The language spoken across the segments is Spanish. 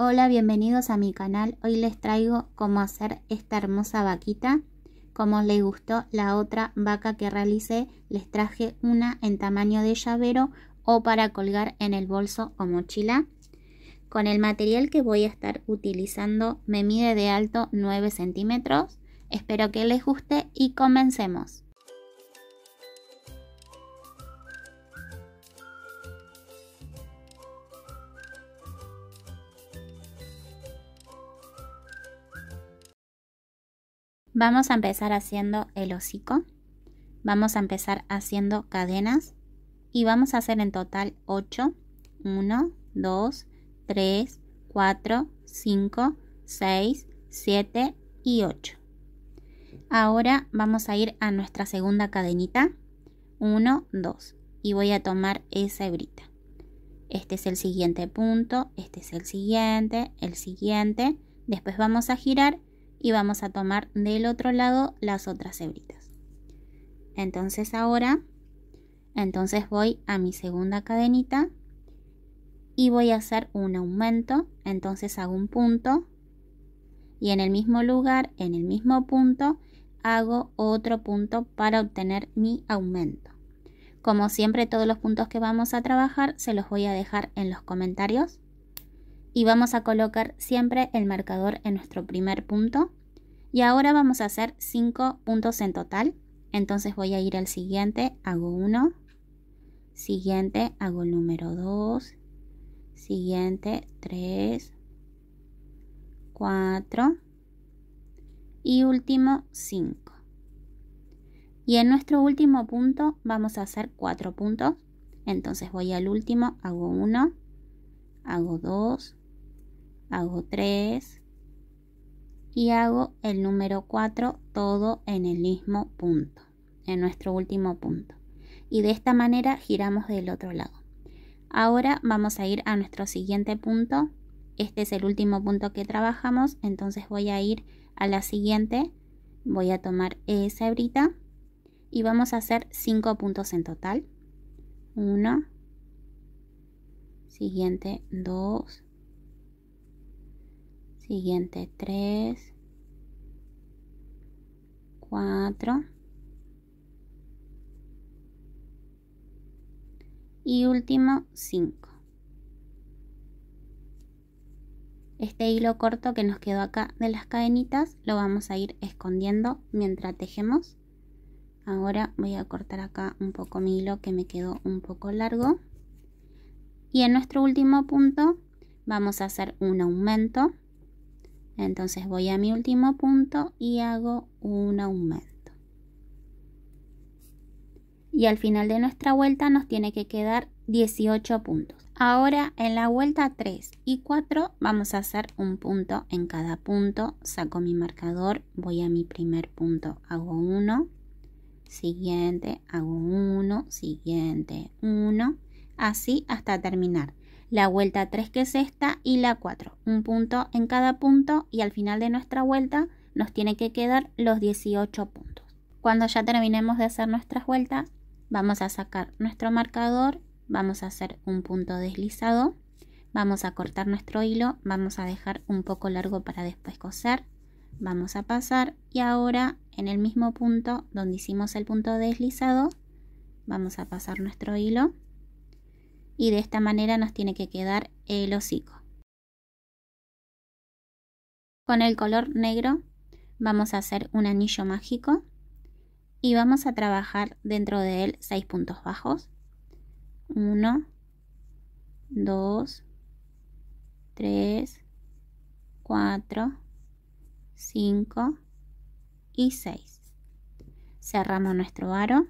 Hola, bienvenidos a mi canal. Hoy les traigo cómo hacer esta hermosa vaquita. Como les gustó la otra vaca que realicé, les traje una en tamaño de llavero o para colgar en el bolso o mochila. Con el material que voy a estar utilizando me mide de alto 9 centímetros. Espero que les guste y comencemos. Vamos a empezar haciendo el hocico, vamos a empezar haciendo cadenas y vamos a hacer en total 8, 1, 2, 3, 4, 5, 6, 7 y 8. Ahora vamos a ir a nuestra segunda cadenita, 1, 2 y voy a tomar esa hebrita. Este es el siguiente punto, este es el siguiente, el siguiente. Después vamos a girar y vamos a tomar del otro lado las otras hebritas entonces ahora entonces voy a mi segunda cadenita y voy a hacer un aumento entonces hago un punto y en el mismo lugar en el mismo punto hago otro punto para obtener mi aumento como siempre todos los puntos que vamos a trabajar se los voy a dejar en los comentarios y vamos a colocar siempre el marcador en nuestro primer punto y ahora vamos a hacer 5 puntos en total entonces voy a ir al siguiente hago 1 siguiente hago el número 2 siguiente 3 4 y último 5 y en nuestro último punto vamos a hacer 4 puntos entonces voy al último hago 1 hago 2 hago 3 y hago el número 4 todo en el mismo punto, en nuestro último punto. Y de esta manera giramos del otro lado. Ahora vamos a ir a nuestro siguiente punto. Este es el último punto que trabajamos, entonces voy a ir a la siguiente. Voy a tomar esa hebrita y vamos a hacer 5 puntos en total. 1, siguiente 2, siguiente 3 4 y último 5 este hilo corto que nos quedó acá de las cadenitas lo vamos a ir escondiendo mientras tejemos ahora voy a cortar acá un poco mi hilo que me quedó un poco largo y en nuestro último punto vamos a hacer un aumento entonces voy a mi último punto y hago un aumento. Y al final de nuestra vuelta nos tiene que quedar 18 puntos. Ahora en la vuelta 3 y 4 vamos a hacer un punto en cada punto. Saco mi marcador, voy a mi primer punto, hago 1, siguiente, hago uno, siguiente, 1, así hasta terminar la vuelta 3 que es esta y la 4. Un punto en cada punto y al final de nuestra vuelta nos tiene que quedar los 18 puntos. Cuando ya terminemos de hacer nuestras vueltas, vamos a sacar nuestro marcador, vamos a hacer un punto deslizado, vamos a cortar nuestro hilo, vamos a dejar un poco largo para después coser, vamos a pasar y ahora en el mismo punto donde hicimos el punto deslizado, vamos a pasar nuestro hilo y de esta manera nos tiene que quedar el hocico. Con el color negro vamos a hacer un anillo mágico y vamos a trabajar dentro de él 6 puntos bajos. 1, 2, 3, 4, 5 y 6. Cerramos nuestro aro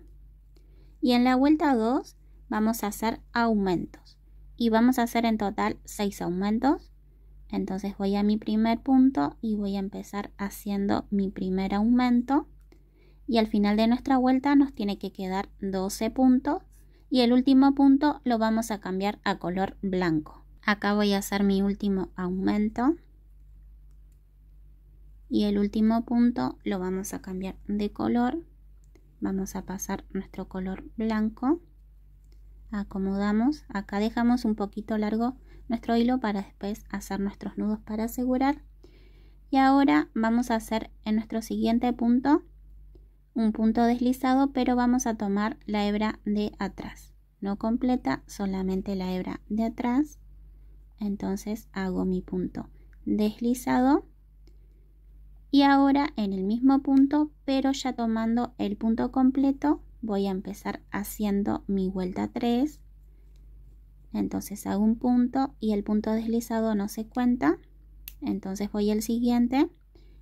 y en la vuelta 2 vamos a hacer aumentos y vamos a hacer en total 6 aumentos. Entonces voy a mi primer punto y voy a empezar haciendo mi primer aumento. Y al final de nuestra vuelta nos tiene que quedar 12 puntos. Y el último punto lo vamos a cambiar a color blanco. Acá voy a hacer mi último aumento. Y el último punto lo vamos a cambiar de color. Vamos a pasar nuestro color blanco acomodamos, acá dejamos un poquito largo nuestro hilo para después hacer nuestros nudos para asegurar y ahora vamos a hacer en nuestro siguiente punto un punto deslizado pero vamos a tomar la hebra de atrás no completa solamente la hebra de atrás entonces hago mi punto deslizado y ahora en el mismo punto pero ya tomando el punto completo voy a empezar haciendo mi vuelta 3 entonces hago un punto y el punto deslizado no se cuenta entonces voy al siguiente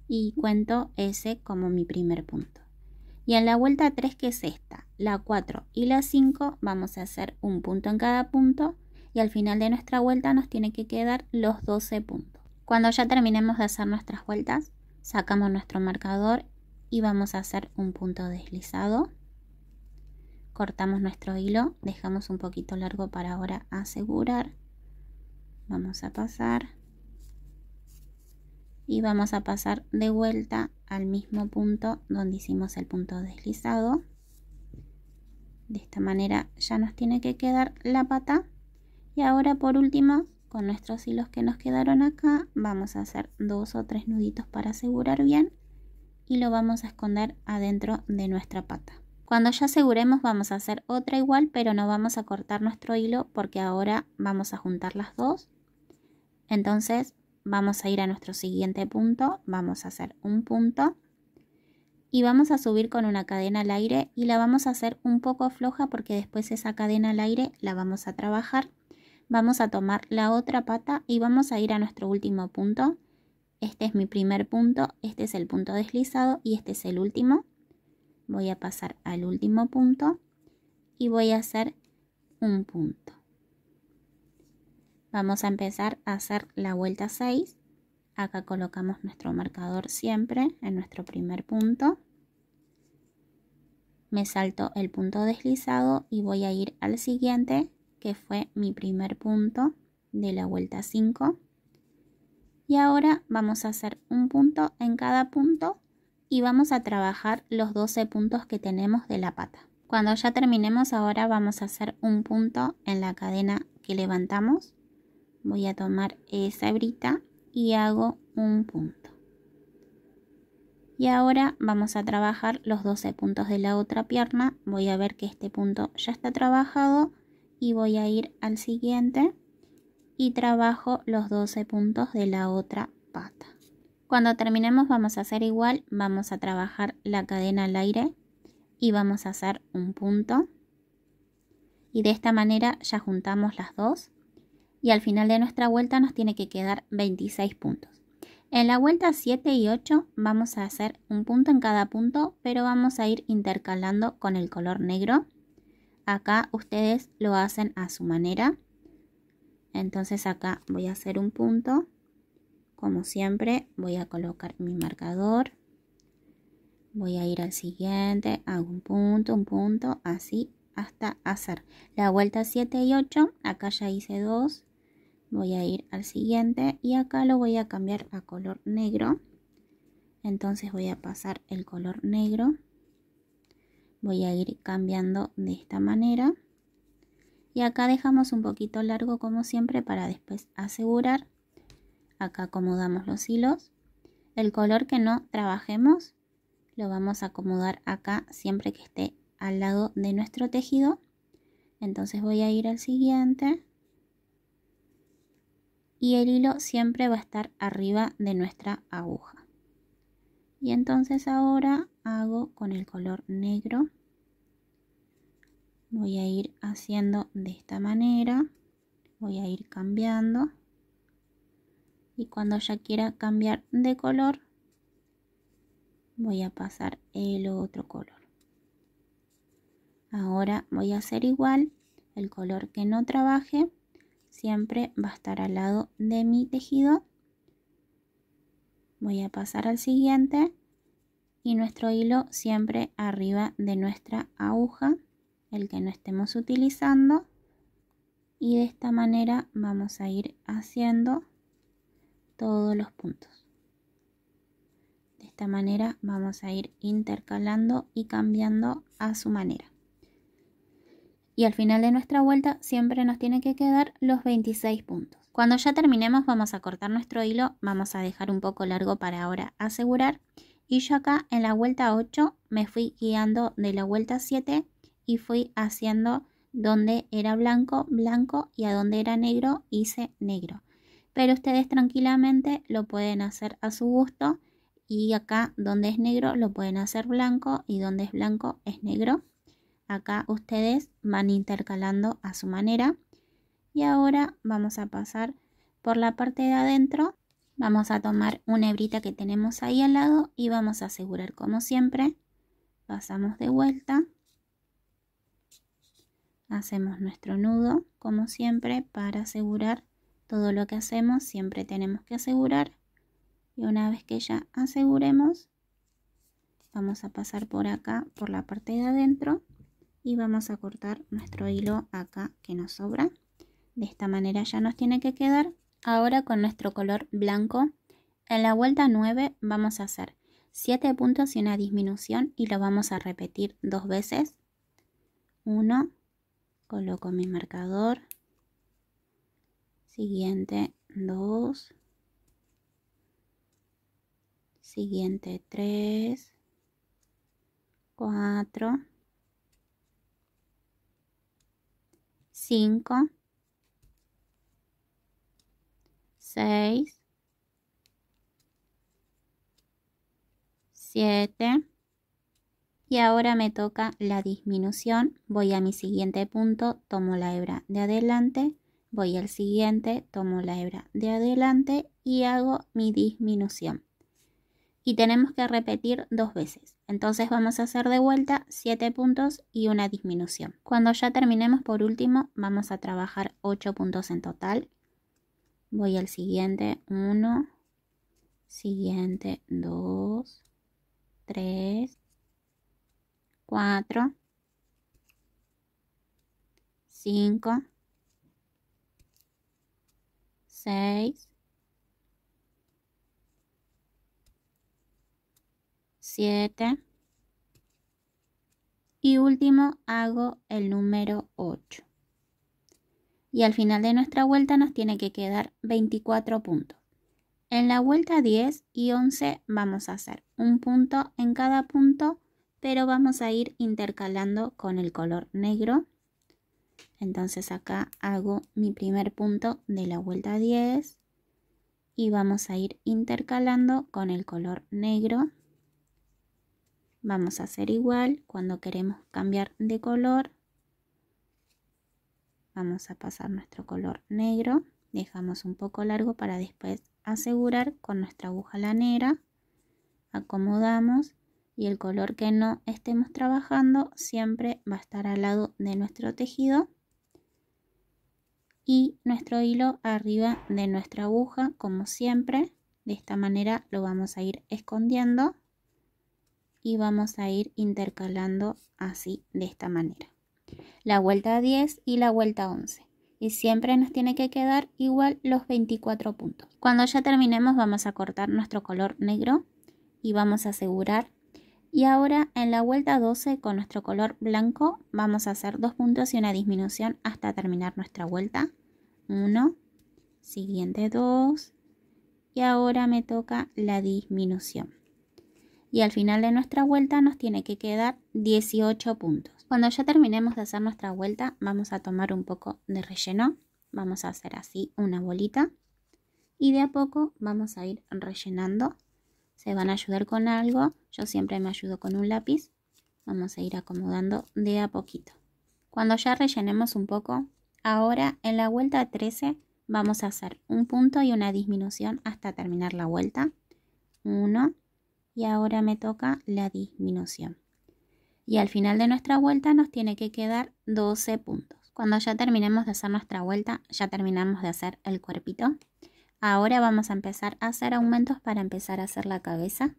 y cuento ese como mi primer punto y en la vuelta 3 que es esta la 4 y la 5 vamos a hacer un punto en cada punto y al final de nuestra vuelta nos tiene que quedar los 12 puntos cuando ya terminemos de hacer nuestras vueltas sacamos nuestro marcador y vamos a hacer un punto deslizado cortamos nuestro hilo dejamos un poquito largo para ahora asegurar vamos a pasar y vamos a pasar de vuelta al mismo punto donde hicimos el punto deslizado de esta manera ya nos tiene que quedar la pata y ahora por último con nuestros hilos que nos quedaron acá vamos a hacer dos o tres nuditos para asegurar bien y lo vamos a esconder adentro de nuestra pata cuando ya aseguremos vamos a hacer otra igual, pero no vamos a cortar nuestro hilo porque ahora vamos a juntar las dos. Entonces vamos a ir a nuestro siguiente punto, vamos a hacer un punto y vamos a subir con una cadena al aire y la vamos a hacer un poco floja porque después esa cadena al aire la vamos a trabajar. Vamos a tomar la otra pata y vamos a ir a nuestro último punto. Este es mi primer punto, este es el punto deslizado y este es el último voy a pasar al último punto y voy a hacer un punto vamos a empezar a hacer la vuelta 6 acá colocamos nuestro marcador siempre en nuestro primer punto me salto el punto deslizado y voy a ir al siguiente que fue mi primer punto de la vuelta 5 y ahora vamos a hacer un punto en cada punto y vamos a trabajar los 12 puntos que tenemos de la pata. Cuando ya terminemos ahora vamos a hacer un punto en la cadena que levantamos. Voy a tomar esa hebrita y hago un punto. Y ahora vamos a trabajar los 12 puntos de la otra pierna. Voy a ver que este punto ya está trabajado y voy a ir al siguiente y trabajo los 12 puntos de la otra pata. Cuando terminemos vamos a hacer igual, vamos a trabajar la cadena al aire y vamos a hacer un punto. Y de esta manera ya juntamos las dos y al final de nuestra vuelta nos tiene que quedar 26 puntos. En la vuelta 7 y 8 vamos a hacer un punto en cada punto, pero vamos a ir intercalando con el color negro. Acá ustedes lo hacen a su manera. Entonces acá voy a hacer un punto como siempre voy a colocar mi marcador. Voy a ir al siguiente, hago un punto, un punto, así hasta hacer la vuelta 7 y 8. Acá ya hice 2. Voy a ir al siguiente y acá lo voy a cambiar a color negro. Entonces voy a pasar el color negro. Voy a ir cambiando de esta manera. Y acá dejamos un poquito largo como siempre para después asegurar acá acomodamos los hilos el color que no trabajemos lo vamos a acomodar acá siempre que esté al lado de nuestro tejido entonces voy a ir al siguiente y el hilo siempre va a estar arriba de nuestra aguja y entonces ahora hago con el color negro voy a ir haciendo de esta manera voy a ir cambiando y cuando ya quiera cambiar de color voy a pasar el otro color ahora voy a hacer igual el color que no trabaje siempre va a estar al lado de mi tejido voy a pasar al siguiente y nuestro hilo siempre arriba de nuestra aguja el que no estemos utilizando y de esta manera vamos a ir haciendo todos los puntos. De esta manera vamos a ir intercalando y cambiando a su manera. Y al final de nuestra vuelta siempre nos tiene que quedar los 26 puntos. Cuando ya terminemos vamos a cortar nuestro hilo, vamos a dejar un poco largo para ahora asegurar. Y yo acá en la vuelta 8 me fui guiando de la vuelta 7 y fui haciendo donde era blanco, blanco y a donde era negro hice negro pero ustedes tranquilamente lo pueden hacer a su gusto y acá donde es negro lo pueden hacer blanco y donde es blanco es negro. Acá ustedes van intercalando a su manera y ahora vamos a pasar por la parte de adentro. Vamos a tomar una hebrita que tenemos ahí al lado y vamos a asegurar como siempre. Pasamos de vuelta. Hacemos nuestro nudo como siempre para asegurar todo lo que hacemos siempre tenemos que asegurar. Y una vez que ya aseguremos, vamos a pasar por acá, por la parte de adentro. Y vamos a cortar nuestro hilo acá que nos sobra. De esta manera ya nos tiene que quedar. Ahora con nuestro color blanco, en la vuelta 9 vamos a hacer 7 puntos y una disminución y lo vamos a repetir dos veces. 1, coloco mi marcador, siguiente 2, siguiente 3, 4, 5, 6, 7 y ahora me toca la disminución voy a mi siguiente punto tomo la hebra de adelante voy al siguiente, tomo la hebra de adelante y hago mi disminución. Y tenemos que repetir dos veces. Entonces vamos a hacer de vuelta 7 puntos y una disminución. Cuando ya terminemos por último vamos a trabajar 8 puntos en total. Voy al siguiente, 1, siguiente 2, 3, 4, 5, 6 7 y último hago el número 8. Y al final de nuestra vuelta nos tiene que quedar 24 puntos. En la vuelta 10 y 11 vamos a hacer un punto en cada punto, pero vamos a ir intercalando con el color negro. Entonces acá hago mi primer punto de la vuelta 10 y vamos a ir intercalando con el color negro. Vamos a hacer igual cuando queremos cambiar de color. Vamos a pasar nuestro color negro. Dejamos un poco largo para después asegurar con nuestra aguja lanera. Acomodamos y el color que no estemos trabajando siempre va a estar al lado de nuestro tejido y nuestro hilo arriba de nuestra aguja como siempre de esta manera lo vamos a ir escondiendo y vamos a ir intercalando así de esta manera la vuelta 10 y la vuelta 11 y siempre nos tiene que quedar igual los 24 puntos cuando ya terminemos vamos a cortar nuestro color negro y vamos a asegurar y ahora en la vuelta 12 con nuestro color blanco vamos a hacer dos puntos y una disminución hasta terminar nuestra vuelta. 1, siguiente 2 y ahora me toca la disminución. Y al final de nuestra vuelta nos tiene que quedar 18 puntos. Cuando ya terminemos de hacer nuestra vuelta vamos a tomar un poco de relleno. Vamos a hacer así una bolita y de a poco vamos a ir rellenando se van a ayudar con algo. Yo siempre me ayudo con un lápiz. Vamos a ir acomodando de a poquito. Cuando ya rellenemos un poco, ahora en la vuelta 13 vamos a hacer un punto y una disminución hasta terminar la vuelta. 1 y ahora me toca la disminución. Y al final de nuestra vuelta nos tiene que quedar 12 puntos. Cuando ya terminemos de hacer nuestra vuelta, ya terminamos de hacer el cuerpito. Ahora vamos a empezar a hacer aumentos para empezar a hacer la cabeza.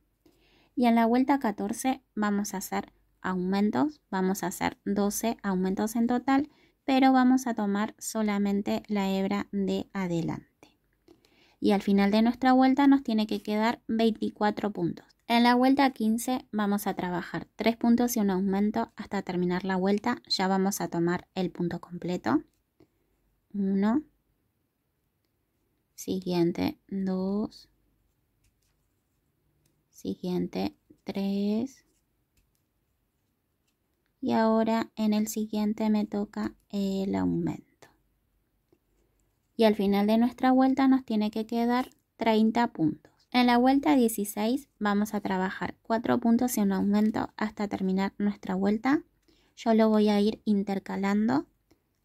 Y en la vuelta 14 vamos a hacer aumentos, vamos a hacer 12 aumentos en total, pero vamos a tomar solamente la hebra de adelante. Y al final de nuestra vuelta nos tiene que quedar 24 puntos. En la vuelta 15 vamos a trabajar 3 puntos y un aumento hasta terminar la vuelta. Ya vamos a tomar el punto completo. 1, siguiente 2, siguiente 3 y ahora en el siguiente me toca el aumento. Y al final de nuestra vuelta nos tiene que quedar 30 puntos. En la vuelta 16 vamos a trabajar 4 puntos y un aumento hasta terminar nuestra vuelta. Yo lo voy a ir intercalando.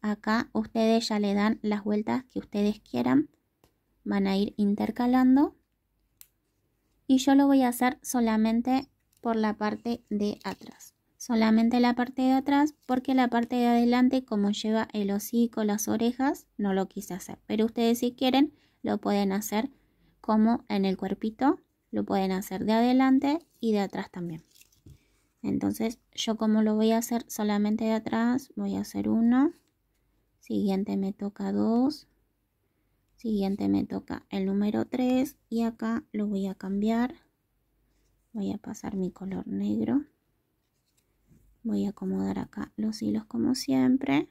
Acá ustedes ya le dan las vueltas que ustedes quieran van a ir intercalando y yo lo voy a hacer solamente por la parte de atrás solamente la parte de atrás porque la parte de adelante como lleva el hocico las orejas no lo quise hacer pero ustedes si quieren lo pueden hacer como en el cuerpito lo pueden hacer de adelante y de atrás también entonces yo como lo voy a hacer solamente de atrás voy a hacer uno siguiente me toca dos siguiente me toca el número 3 y acá lo voy a cambiar voy a pasar mi color negro voy a acomodar acá los hilos como siempre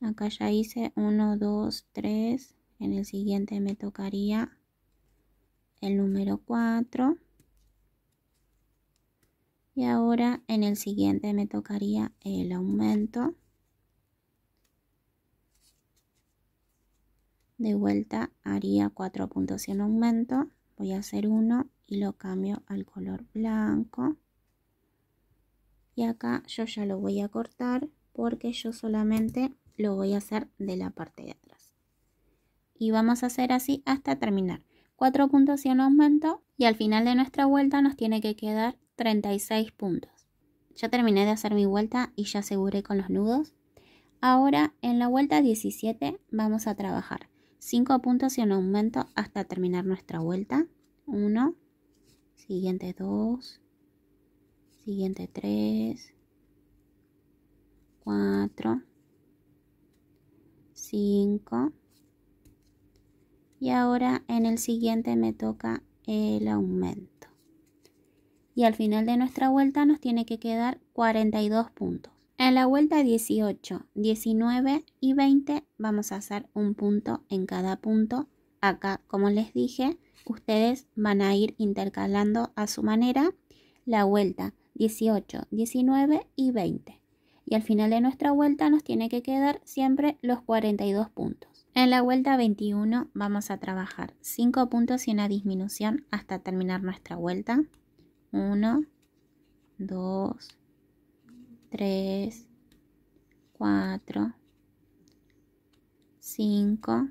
acá ya hice 1 2 3 en el siguiente me tocaría el número 4 y ahora en el siguiente me tocaría el aumento de vuelta haría cuatro puntos en aumento voy a hacer uno y lo cambio al color blanco y acá yo ya lo voy a cortar porque yo solamente lo voy a hacer de la parte de atrás y vamos a hacer así hasta terminar cuatro puntos y un aumento y al final de nuestra vuelta nos tiene que quedar 36 puntos ya terminé de hacer mi vuelta y ya aseguré con los nudos ahora en la vuelta 17 vamos a trabajar 5 puntos y un aumento hasta terminar nuestra vuelta. 1, siguiente 2, siguiente 3, 4, 5. Y ahora en el siguiente me toca el aumento. Y al final de nuestra vuelta nos tiene que quedar 42 puntos. En la vuelta 18, 19 y 20 vamos a hacer un punto en cada punto. Acá, como les dije, ustedes van a ir intercalando a su manera la vuelta 18, 19 y 20. Y al final de nuestra vuelta nos tiene que quedar siempre los 42 puntos. En la vuelta 21 vamos a trabajar 5 puntos y una disminución hasta terminar nuestra vuelta. 1, 2, 3, 4, 5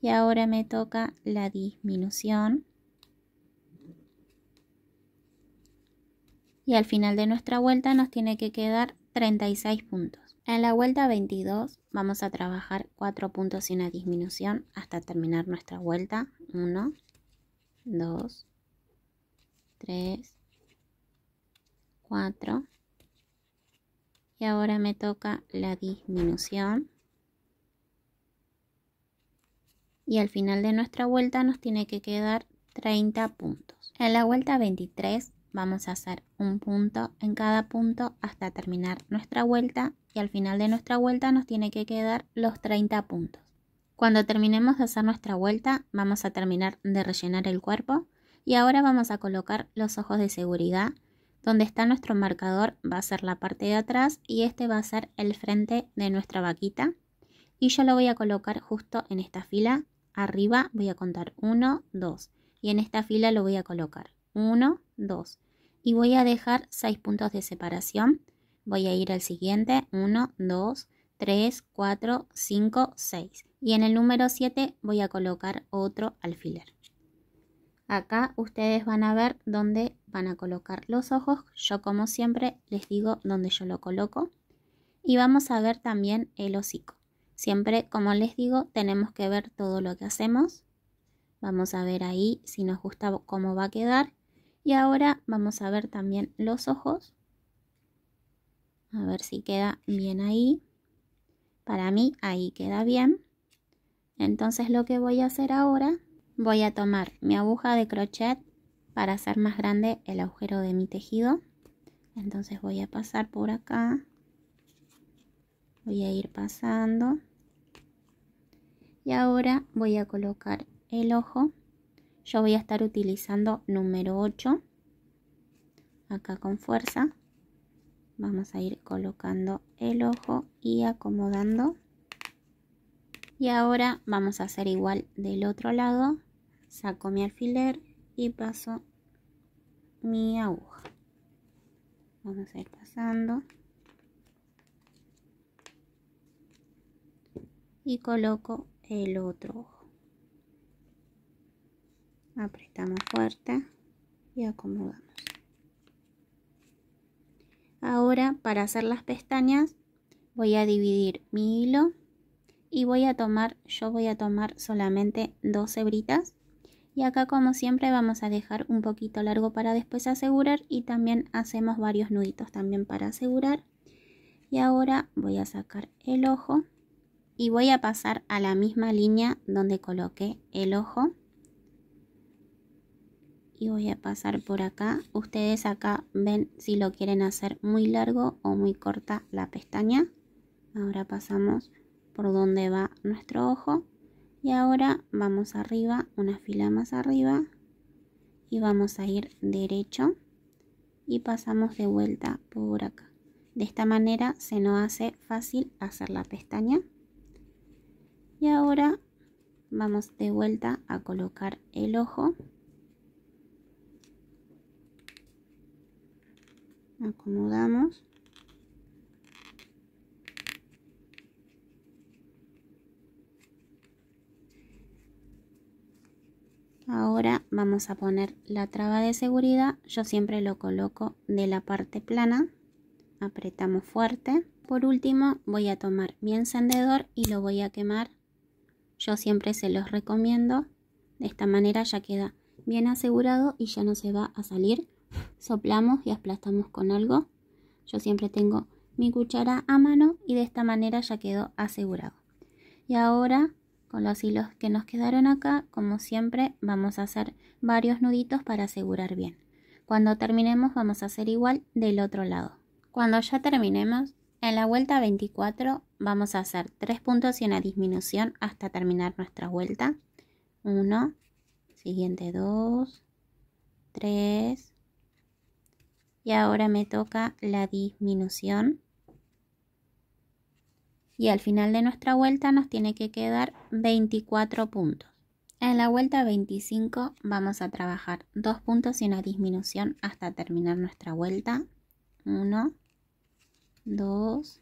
y ahora me toca la disminución y al final de nuestra vuelta nos tiene que quedar 36 puntos. En la vuelta 22 vamos a trabajar 4 puntos y una disminución hasta terminar nuestra vuelta. 1, 2, 3, 4, ahora me toca la disminución. Y al final de nuestra vuelta nos tiene que quedar 30 puntos. En la vuelta 23 vamos a hacer un punto en cada punto hasta terminar nuestra vuelta y al final de nuestra vuelta nos tiene que quedar los 30 puntos. Cuando terminemos de hacer nuestra vuelta vamos a terminar de rellenar el cuerpo y ahora vamos a colocar los ojos de seguridad donde está nuestro marcador va a ser la parte de atrás y este va a ser el frente de nuestra vaquita. Y yo lo voy a colocar justo en esta fila. Arriba voy a contar 1, 2. Y en esta fila lo voy a colocar 1, 2. Y voy a dejar 6 puntos de separación. Voy a ir al siguiente. 1, 2, 3, 4, 5, 6. Y en el número 7 voy a colocar otro alfiler. Acá ustedes van a ver dónde van a colocar los ojos. Yo como siempre les digo dónde yo lo coloco. Y vamos a ver también el hocico. Siempre, como les digo, tenemos que ver todo lo que hacemos. Vamos a ver ahí si nos gusta cómo va a quedar. Y ahora vamos a ver también los ojos. A ver si queda bien ahí. Para mí ahí queda bien. Entonces lo que voy a hacer ahora Voy a tomar mi aguja de crochet para hacer más grande el agujero de mi tejido. Entonces voy a pasar por acá. Voy a ir pasando. Y ahora voy a colocar el ojo. Yo voy a estar utilizando número 8. Acá con fuerza. Vamos a ir colocando el ojo y acomodando y ahora vamos a hacer igual del otro lado saco mi alfiler y paso mi aguja vamos a ir pasando y coloco el otro ojo apretamos fuerte y acomodamos ahora para hacer las pestañas voy a dividir mi hilo y voy a tomar, yo voy a tomar solamente dos hebritas y acá como siempre vamos a dejar un poquito largo para después asegurar y también hacemos varios nuditos también para asegurar y ahora voy a sacar el ojo y voy a pasar a la misma línea donde coloqué el ojo y voy a pasar por acá ustedes acá ven si lo quieren hacer muy largo o muy corta la pestaña ahora pasamos por donde va nuestro ojo y ahora vamos arriba una fila más arriba y vamos a ir derecho y pasamos de vuelta por acá de esta manera se nos hace fácil hacer la pestaña y ahora vamos de vuelta a colocar el ojo acomodamos Ahora vamos a poner la traba de seguridad. Yo siempre lo coloco de la parte plana. Apretamos fuerte. Por último voy a tomar mi encendedor y lo voy a quemar. Yo siempre se los recomiendo. De esta manera ya queda bien asegurado y ya no se va a salir. Soplamos y aplastamos con algo. Yo siempre tengo mi cuchara a mano y de esta manera ya quedó asegurado. Y ahora con los hilos que nos quedaron acá, como siempre, vamos a hacer varios nuditos para asegurar bien. Cuando terminemos vamos a hacer igual del otro lado. Cuando ya terminemos, en la vuelta 24 vamos a hacer tres puntos y una disminución hasta terminar nuestra vuelta. 1, siguiente 2, 3. Y ahora me toca la disminución y al final de nuestra vuelta nos tiene que quedar 24 puntos. En la vuelta 25 vamos a trabajar dos puntos y una disminución hasta terminar nuestra vuelta. 1, 2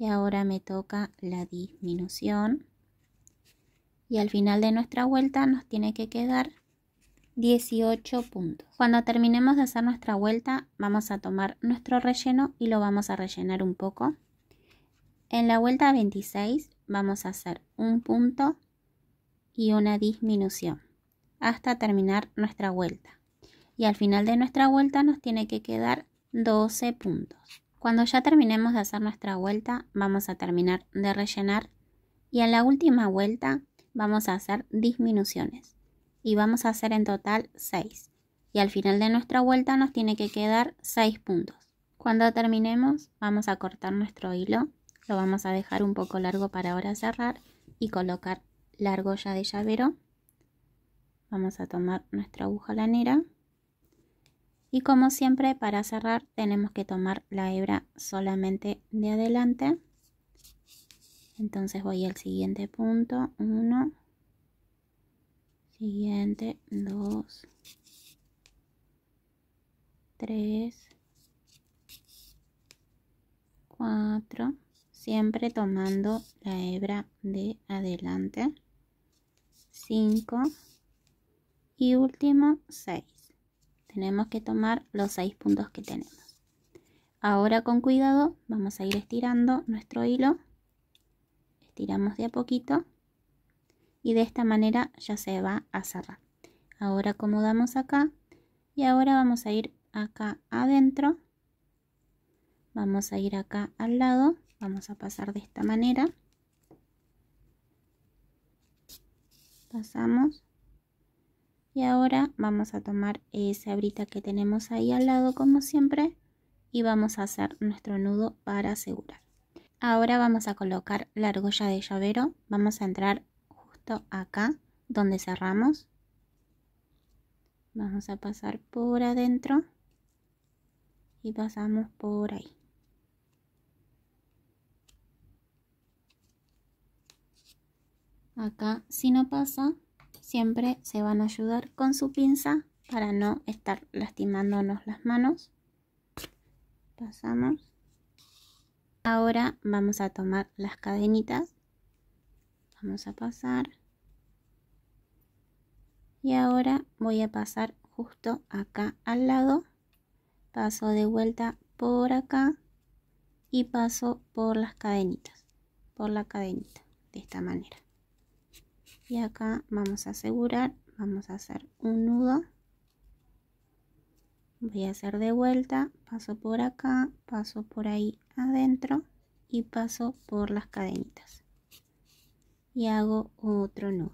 y ahora me toca la disminución. Y al final de nuestra vuelta nos tiene que quedar 18 puntos. Cuando terminemos de hacer nuestra vuelta vamos a tomar nuestro relleno y lo vamos a rellenar un poco. En la vuelta 26 vamos a hacer un punto y una disminución hasta terminar nuestra vuelta. Y al final de nuestra vuelta nos tiene que quedar 12 puntos. Cuando ya terminemos de hacer nuestra vuelta vamos a terminar de rellenar y en la última vuelta vamos a hacer disminuciones y vamos a hacer en total 6. Y al final de nuestra vuelta nos tiene que quedar 6 puntos. Cuando terminemos vamos a cortar nuestro hilo lo vamos a dejar un poco largo para ahora cerrar y colocar la argolla de llavero vamos a tomar nuestra aguja lanera y como siempre para cerrar tenemos que tomar la hebra solamente de adelante entonces voy al siguiente punto 1 siguiente 2 3 4 siempre tomando la hebra de adelante 5 y último 6 tenemos que tomar los 6 puntos que tenemos ahora con cuidado vamos a ir estirando nuestro hilo estiramos de a poquito y de esta manera ya se va a cerrar ahora acomodamos acá y ahora vamos a ir acá adentro vamos a ir acá al lado vamos a pasar de esta manera pasamos y ahora vamos a tomar esa abrita que tenemos ahí al lado como siempre y vamos a hacer nuestro nudo para asegurar ahora vamos a colocar la argolla de llavero vamos a entrar justo acá donde cerramos vamos a pasar por adentro y pasamos por ahí Acá si no pasa, siempre se van a ayudar con su pinza para no estar lastimándonos las manos. Pasamos. Ahora vamos a tomar las cadenitas. Vamos a pasar. Y ahora voy a pasar justo acá al lado. Paso de vuelta por acá y paso por las cadenitas. Por la cadenita, de esta manera y acá vamos a asegurar vamos a hacer un nudo voy a hacer de vuelta paso por acá paso por ahí adentro y paso por las cadenitas y hago otro nudo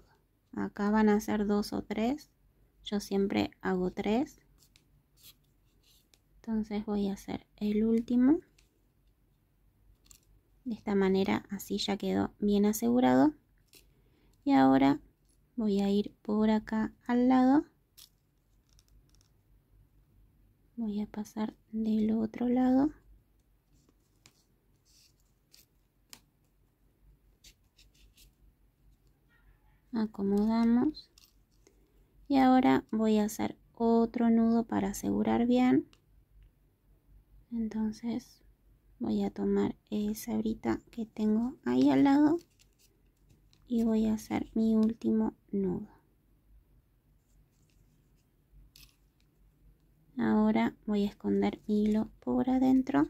acá van a ser dos o tres yo siempre hago tres entonces voy a hacer el último de esta manera así ya quedó bien asegurado y ahora voy a ir por acá al lado voy a pasar del otro lado acomodamos y ahora voy a hacer otro nudo para asegurar bien entonces voy a tomar esa brita que tengo ahí al lado y voy a hacer mi último nudo ahora voy a esconder mi hilo por adentro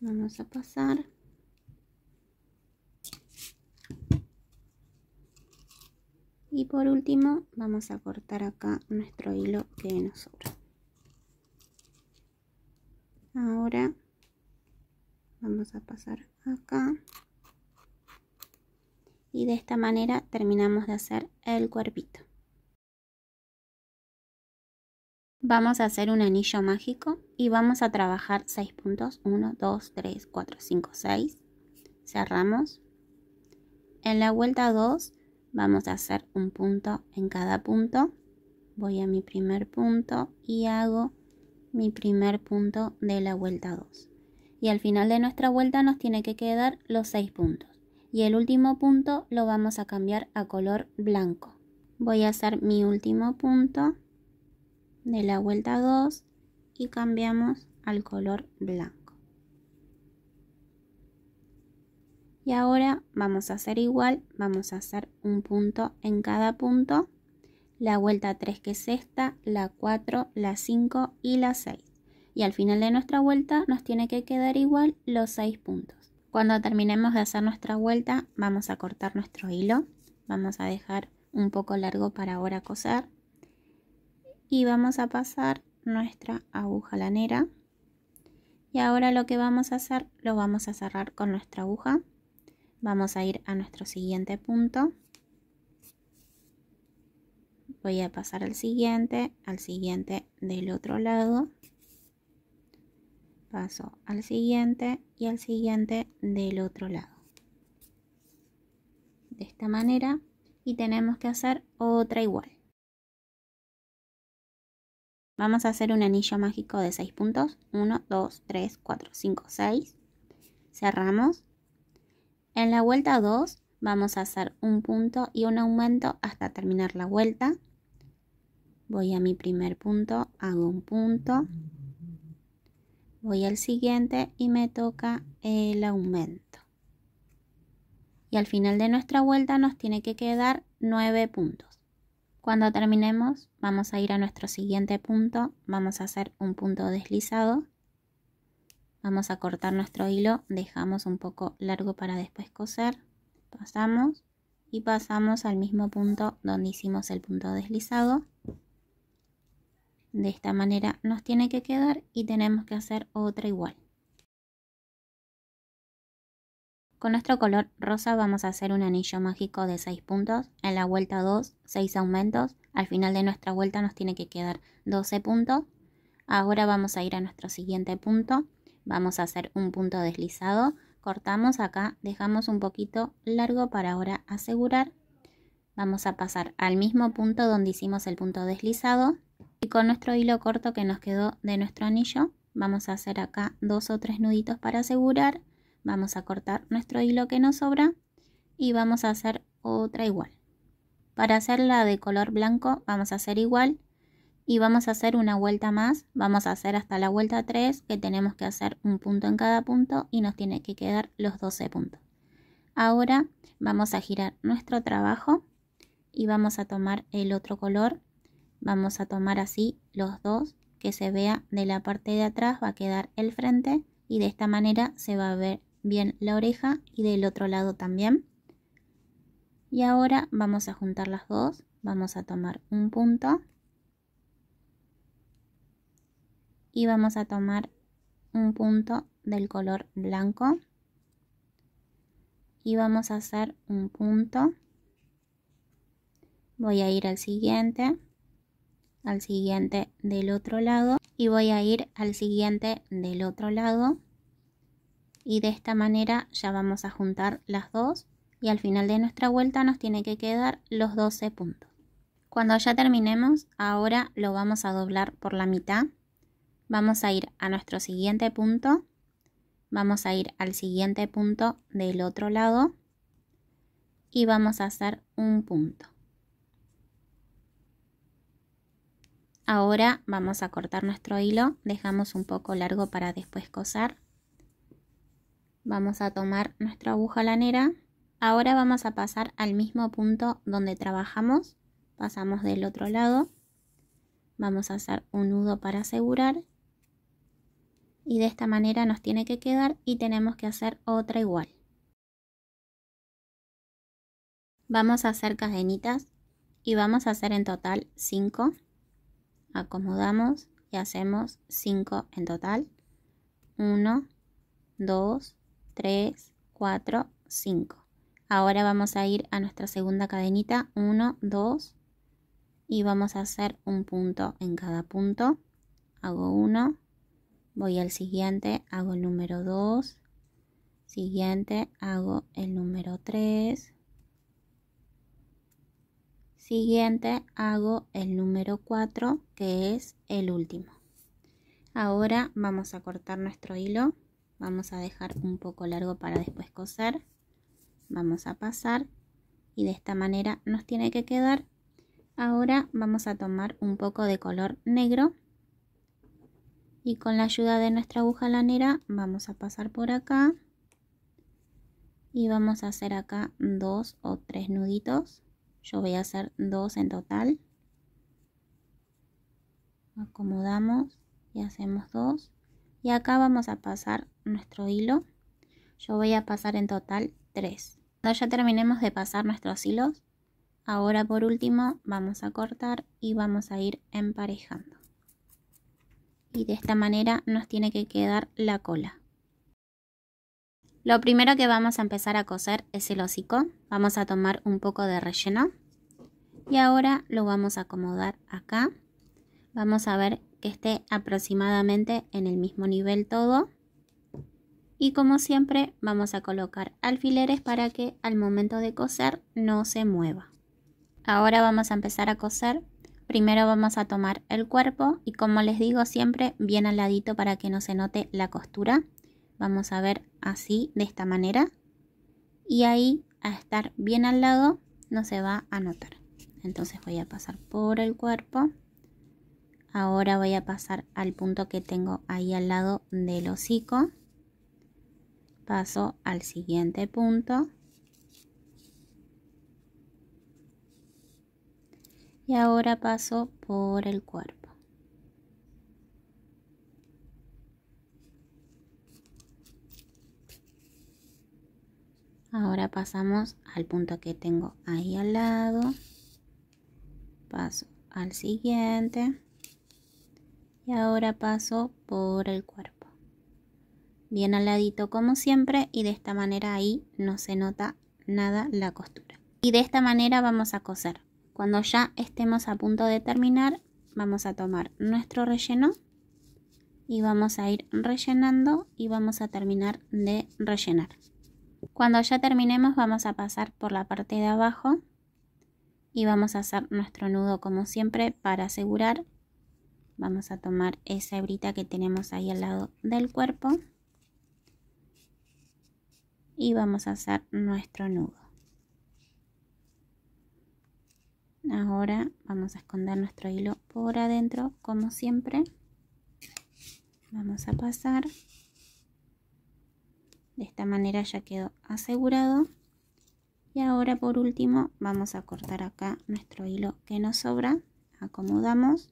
vamos a pasar y por último vamos a cortar acá nuestro hilo que nos sobra ahora vamos a pasar acá y de esta manera terminamos de hacer el cuerpito. Vamos a hacer un anillo mágico y vamos a trabajar 6 puntos. 1, 2, 3, 4, 5, 6. Cerramos. En la vuelta 2 vamos a hacer un punto en cada punto. Voy a mi primer punto y hago mi primer punto de la vuelta 2. Y al final de nuestra vuelta nos tiene que quedar los 6 puntos y el último punto lo vamos a cambiar a color blanco voy a hacer mi último punto de la vuelta 2 y cambiamos al color blanco y ahora vamos a hacer igual vamos a hacer un punto en cada punto la vuelta 3 que es esta la 4 la 5 y la 6 y al final de nuestra vuelta nos tiene que quedar igual los 6 puntos cuando terminemos de hacer nuestra vuelta, vamos a cortar nuestro hilo. Vamos a dejar un poco largo para ahora coser. Y vamos a pasar nuestra aguja lanera. Y ahora lo que vamos a hacer, lo vamos a cerrar con nuestra aguja. Vamos a ir a nuestro siguiente punto. Voy a pasar al siguiente, al siguiente del otro lado paso al siguiente y al siguiente del otro lado de esta manera y tenemos que hacer otra igual vamos a hacer un anillo mágico de 6 puntos 1 2 3 4 5 6 cerramos en la vuelta 2 vamos a hacer un punto y un aumento hasta terminar la vuelta voy a mi primer punto hago un punto voy al siguiente y me toca el aumento. Y al final de nuestra vuelta nos tiene que quedar 9 puntos. Cuando terminemos vamos a ir a nuestro siguiente punto, vamos a hacer un punto deslizado. Vamos a cortar nuestro hilo, dejamos un poco largo para después coser, pasamos y pasamos al mismo punto donde hicimos el punto deslizado de esta manera nos tiene que quedar y tenemos que hacer otra igual. Con nuestro color rosa vamos a hacer un anillo mágico de 6 puntos, en la vuelta 2, 6 aumentos, al final de nuestra vuelta nos tiene que quedar 12 puntos. Ahora vamos a ir a nuestro siguiente punto, vamos a hacer un punto deslizado, cortamos acá, dejamos un poquito largo para ahora asegurar. Vamos a pasar al mismo punto donde hicimos el punto deslizado, y con nuestro hilo corto que nos quedó de nuestro anillo vamos a hacer acá dos o tres nuditos para asegurar vamos a cortar nuestro hilo que nos sobra y vamos a hacer otra igual para hacerla de color blanco vamos a hacer igual y vamos a hacer una vuelta más vamos a hacer hasta la vuelta 3 que tenemos que hacer un punto en cada punto y nos tiene que quedar los 12 puntos ahora vamos a girar nuestro trabajo y vamos a tomar el otro color Vamos a tomar así los dos que se vea de la parte de atrás va a quedar el frente y de esta manera se va a ver bien la oreja y del otro lado también. Y ahora vamos a juntar las dos, vamos a tomar un punto y vamos a tomar un punto del color blanco y vamos a hacer un punto. Voy a ir al siguiente al siguiente del otro lado y voy a ir al siguiente del otro lado y de esta manera ya vamos a juntar las dos y al final de nuestra vuelta nos tiene que quedar los 12 puntos. Cuando ya terminemos, ahora lo vamos a doblar por la mitad. Vamos a ir a nuestro siguiente punto. Vamos a ir al siguiente punto del otro lado. Y vamos a hacer un punto. Ahora vamos a cortar nuestro hilo, dejamos un poco largo para después coser. Vamos a tomar nuestra aguja lanera. Ahora vamos a pasar al mismo punto donde trabajamos. Pasamos del otro lado. Vamos a hacer un nudo para asegurar. Y de esta manera nos tiene que quedar y tenemos que hacer otra igual. Vamos a hacer cadenitas y vamos a hacer en total 5 acomodamos y hacemos 5 en total. 1, 2, 3, 4, 5. Ahora vamos a ir a nuestra segunda cadenita, 1, 2, y vamos a hacer un punto en cada punto. Hago 1, voy al siguiente, hago el número 2, siguiente, hago el número 3, siguiente hago el número 4 que es el último ahora vamos a cortar nuestro hilo vamos a dejar un poco largo para después coser vamos a pasar y de esta manera nos tiene que quedar ahora vamos a tomar un poco de color negro y con la ayuda de nuestra aguja lanera vamos a pasar por acá y vamos a hacer acá dos o tres nuditos yo voy a hacer dos en total acomodamos y hacemos dos y acá vamos a pasar nuestro hilo yo voy a pasar en total tres. cuando ya terminemos de pasar nuestros hilos ahora por último vamos a cortar y vamos a ir emparejando y de esta manera nos tiene que quedar la cola lo primero que vamos a empezar a coser es el hocico. Vamos a tomar un poco de relleno. Y ahora lo vamos a acomodar acá. Vamos a ver que esté aproximadamente en el mismo nivel todo. Y como siempre vamos a colocar alfileres para que al momento de coser no se mueva. Ahora vamos a empezar a coser. Primero vamos a tomar el cuerpo y como les digo siempre bien al ladito para que no se note la costura vamos a ver así, de esta manera. Y ahí, a estar bien al lado, no se va a notar. Entonces voy a pasar por el cuerpo. Ahora voy a pasar al punto que tengo ahí al lado del hocico. Paso al siguiente punto. Y ahora paso por el cuerpo. Ahora pasamos al punto que tengo ahí al lado. Paso al siguiente. Y ahora paso por el cuerpo. Bien al ladito como siempre y de esta manera ahí no se nota nada la costura. Y de esta manera vamos a coser. Cuando ya estemos a punto de terminar vamos a tomar nuestro relleno y vamos a ir rellenando y vamos a terminar de rellenar. Cuando ya terminemos vamos a pasar por la parte de abajo y vamos a hacer nuestro nudo como siempre para asegurar. Vamos a tomar esa hebrita que tenemos ahí al lado del cuerpo y vamos a hacer nuestro nudo. Ahora vamos a esconder nuestro hilo por adentro como siempre. Vamos a pasar. De esta manera ya quedó asegurado. Y ahora por último vamos a cortar acá nuestro hilo que nos sobra. Acomodamos.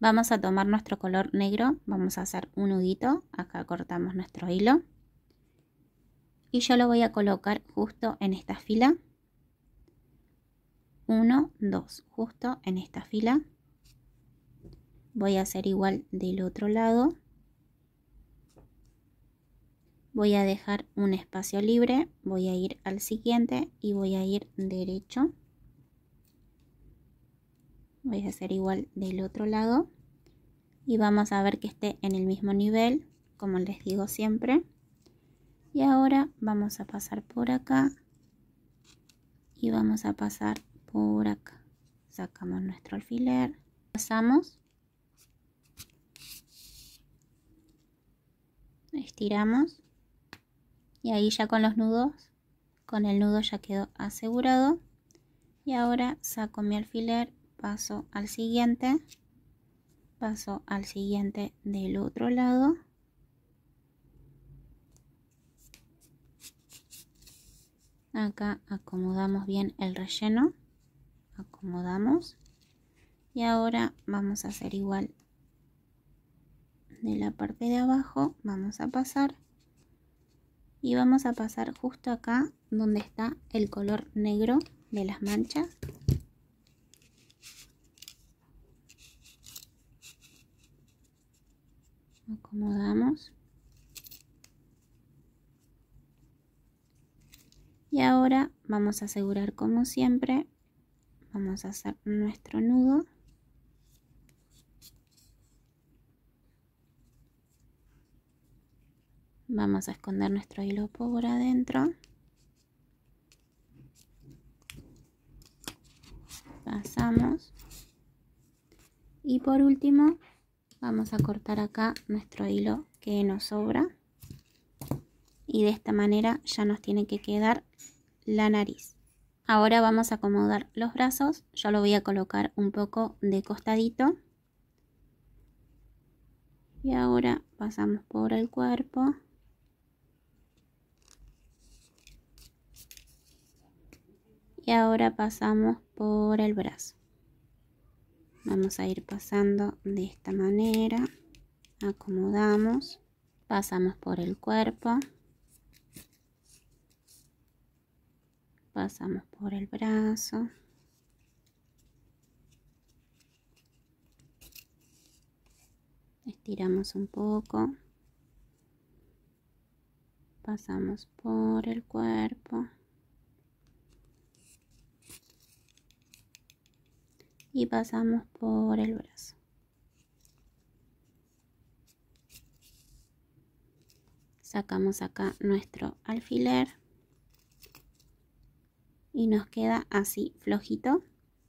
Vamos a tomar nuestro color negro, vamos a hacer un nudito, acá cortamos nuestro hilo. Y yo lo voy a colocar justo en esta fila. 1, 2, justo en esta fila. Voy a hacer igual del otro lado voy a dejar un espacio libre, voy a ir al siguiente y voy a ir derecho. Voy a hacer igual del otro lado y vamos a ver que esté en el mismo nivel, como les digo siempre. Y ahora vamos a pasar por acá y vamos a pasar por acá. Sacamos nuestro alfiler, pasamos, estiramos y ahí ya con los nudos con el nudo ya quedó asegurado y ahora saco mi alfiler paso al siguiente paso al siguiente del otro lado acá acomodamos bien el relleno acomodamos y ahora vamos a hacer igual de la parte de abajo vamos a pasar y vamos a pasar justo acá donde está el color negro de las manchas acomodamos y ahora vamos a asegurar como siempre vamos a hacer nuestro nudo vamos a esconder nuestro hilo por adentro pasamos y por último vamos a cortar acá nuestro hilo que nos sobra y de esta manera ya nos tiene que quedar la nariz ahora vamos a acomodar los brazos yo lo voy a colocar un poco de costadito y ahora pasamos por el cuerpo ahora pasamos por el brazo vamos a ir pasando de esta manera acomodamos pasamos por el cuerpo pasamos por el brazo estiramos un poco pasamos por el cuerpo y pasamos por el brazo. Sacamos acá nuestro alfiler y nos queda así flojito.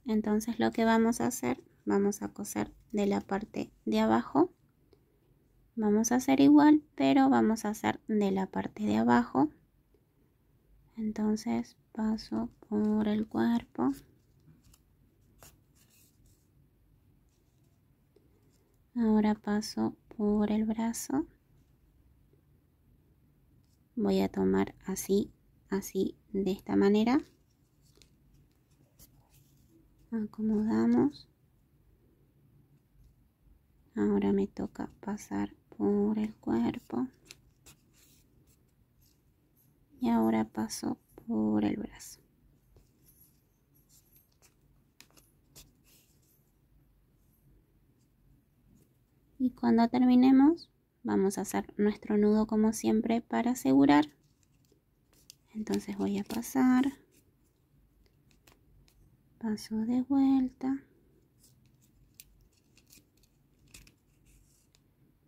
Entonces lo que vamos a hacer, vamos a coser de la parte de abajo. Vamos a hacer igual, pero vamos a hacer de la parte de abajo. Entonces paso por el cuerpo. Ahora paso por el brazo. Voy a tomar así, así, de esta manera. Acomodamos. Ahora me toca pasar por el cuerpo. Y ahora paso por el brazo. y cuando terminemos vamos a hacer nuestro nudo como siempre para asegurar entonces voy a pasar paso de vuelta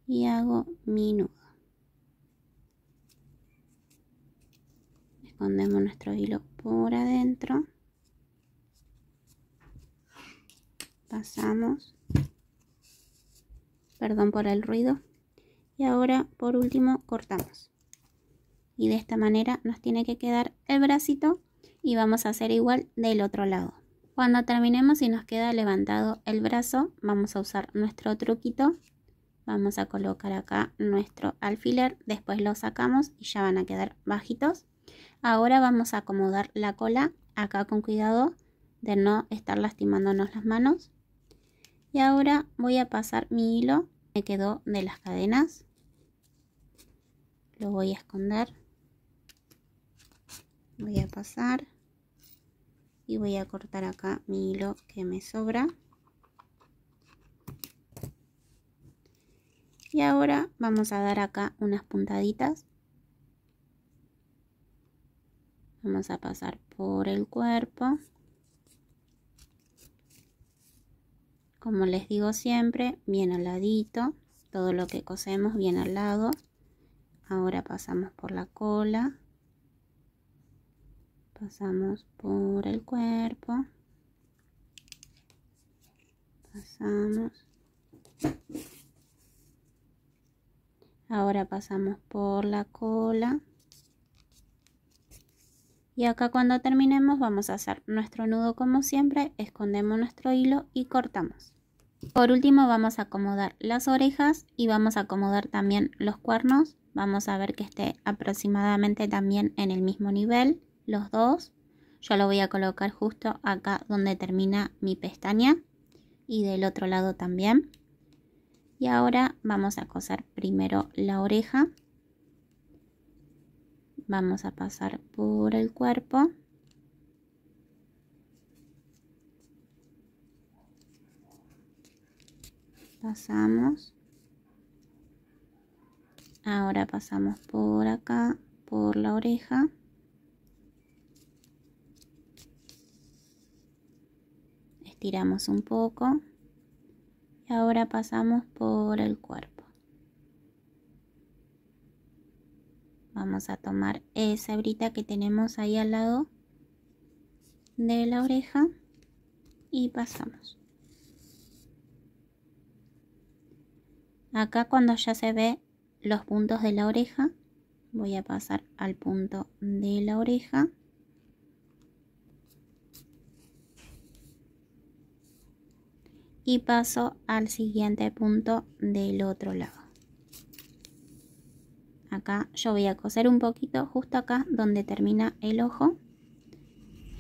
y hago mi nudo escondemos nuestro hilo por adentro pasamos Perdón por el ruido. Y ahora por último cortamos. Y de esta manera nos tiene que quedar el bracito y vamos a hacer igual del otro lado. Cuando terminemos y nos queda levantado el brazo, vamos a usar nuestro truquito. Vamos a colocar acá nuestro alfiler, después lo sacamos y ya van a quedar bajitos. Ahora vamos a acomodar la cola acá con cuidado de no estar lastimándonos las manos y ahora voy a pasar mi hilo que quedó de las cadenas lo voy a esconder voy a pasar y voy a cortar acá mi hilo que me sobra y ahora vamos a dar acá unas puntaditas vamos a pasar por el cuerpo como les digo siempre, bien al ladito, todo lo que cosemos bien al lado. Ahora pasamos por la cola, pasamos por el cuerpo, pasamos. Ahora pasamos por la cola. Y acá cuando terminemos vamos a hacer nuestro nudo como siempre, escondemos nuestro hilo y cortamos. Por último vamos a acomodar las orejas y vamos a acomodar también los cuernos. Vamos a ver que esté aproximadamente también en el mismo nivel, los dos. Yo lo voy a colocar justo acá donde termina mi pestaña y del otro lado también. Y ahora vamos a coser primero la oreja. Vamos a pasar por el cuerpo. pasamos ahora pasamos por acá por la oreja estiramos un poco y ahora pasamos por el cuerpo vamos a tomar esa brita que tenemos ahí al lado de la oreja y pasamos acá cuando ya se ve los puntos de la oreja voy a pasar al punto de la oreja y paso al siguiente punto del otro lado acá yo voy a coser un poquito justo acá donde termina el ojo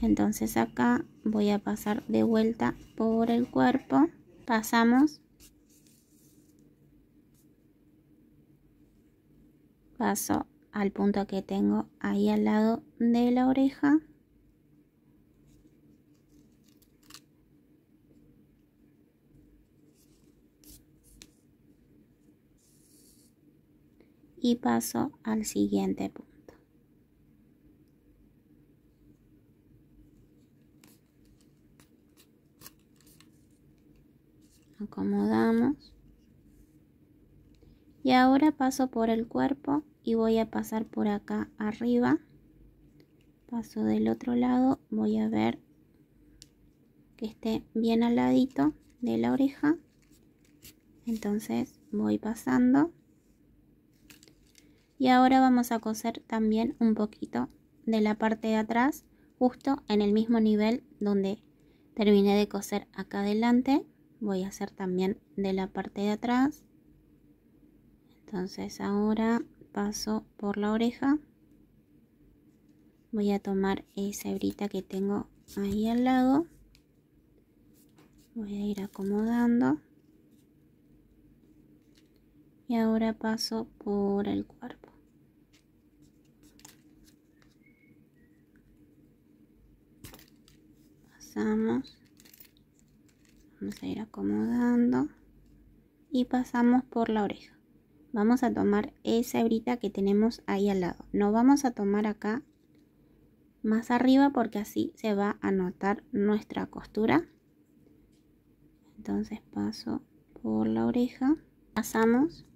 entonces acá voy a pasar de vuelta por el cuerpo pasamos paso al punto que tengo ahí al lado de la oreja y paso al siguiente punto acomodamos y ahora paso por el cuerpo y voy a pasar por acá arriba. Paso del otro lado, voy a ver que esté bien al ladito de la oreja. Entonces voy pasando. Y ahora vamos a coser también un poquito de la parte de atrás, justo en el mismo nivel donde terminé de coser acá adelante. Voy a hacer también de la parte de atrás. Entonces ahora paso por la oreja. Voy a tomar esa hebrita que tengo ahí al lado. Voy a ir acomodando. Y ahora paso por el cuerpo. Pasamos. Vamos a ir acomodando. Y pasamos por la oreja vamos a tomar esa hebrita que tenemos ahí al lado. No vamos a tomar acá más arriba porque así se va a notar nuestra costura. Entonces paso por la oreja, pasamos.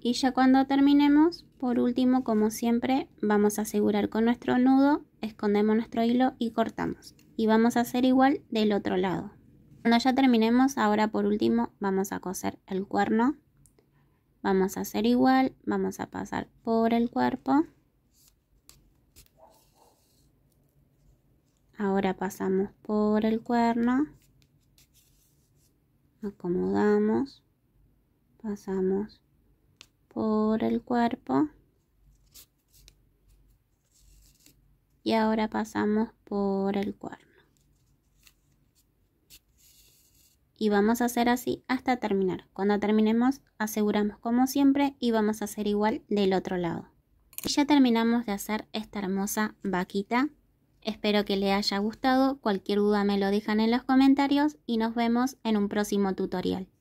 Y ya cuando terminemos, por último, como siempre, vamos a asegurar con nuestro nudo, escondemos nuestro hilo y cortamos. Y vamos a hacer igual del otro lado. Cuando ya terminemos, ahora por último vamos a coser el cuerno. Vamos a hacer igual, vamos a pasar por el cuerpo. Ahora pasamos por el cuerno. Acomodamos. Pasamos por el cuerpo. Y ahora pasamos por el cuerno. y vamos a hacer así hasta terminar. Cuando terminemos aseguramos como siempre y vamos a hacer igual del otro lado. Y Ya terminamos de hacer esta hermosa vaquita. Espero que le haya gustado, cualquier duda me lo dejan en los comentarios y nos vemos en un próximo tutorial.